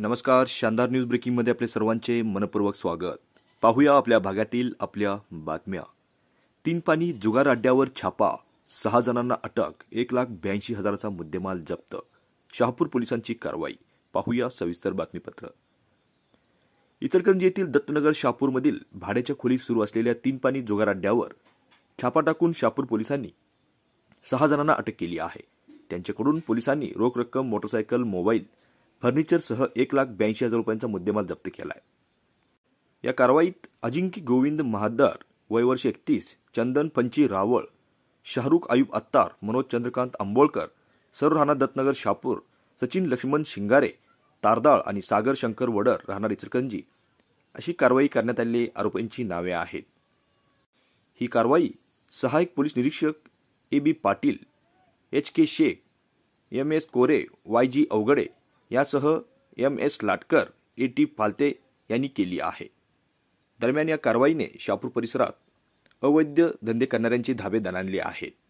नमस्कार शानदार न्यूज ब्रेकिंगमध्ये आपले सर्वांचे मनपूर्वक स्वागत पाहूया आपल्या भागातील आपल्या बातम्या तीन पाणी जुगार अड्ड्यावर छापा सहा जणांना अटक एक लाख ब्याऐंशी हजाराचा मुद्देमाल जप्त शहापूर पोलिसांची कारवाई पाहूया सविस्तर बातमीपत्र इतरकंजी येथील दत्तनगर मधील भाड्याच्या खोलीत सुरू असलेल्या तीन पाणी जुगार अड्ड्यावर छापा टाकून शहापूर पोलिसांनी सहा जणांना अटक केली आहे त्यांच्याकडून पोलिसांनी रोख रक्कम मोटरसायकल मोबाईल फर्निचरसह एक लाख ब्याऐंशी हजार रुपयांचा मुद्देमाल जप्त केला आहे या कारवाईत अजिंक्य गोविंद महादार वयवर्ष एकतीस चंदन पंची रावळ शाहरुख आयुब अत्तार मनोज चंद्रकांत आंबोळकर सर राणा दत्तनगर शापूर सचिन लक्ष्मण शिंगारे तारदाळ आणि सागर शंकर वडर राहणार चिरकंजी अशी कारवाई करण्यात आलेली आरोपींची नावे आहेत ही कारवाई सहायक पोलीस निरीक्षक A B Patil H K Shaikh M S Kore Y G Avgade यासह M S Latkar A T Phalte यांनी केली आहे दरम्यान या कारवाईने शापूर परिसरात अवैध धंदे करणाऱ्यांची धाबे दणाणली आहेत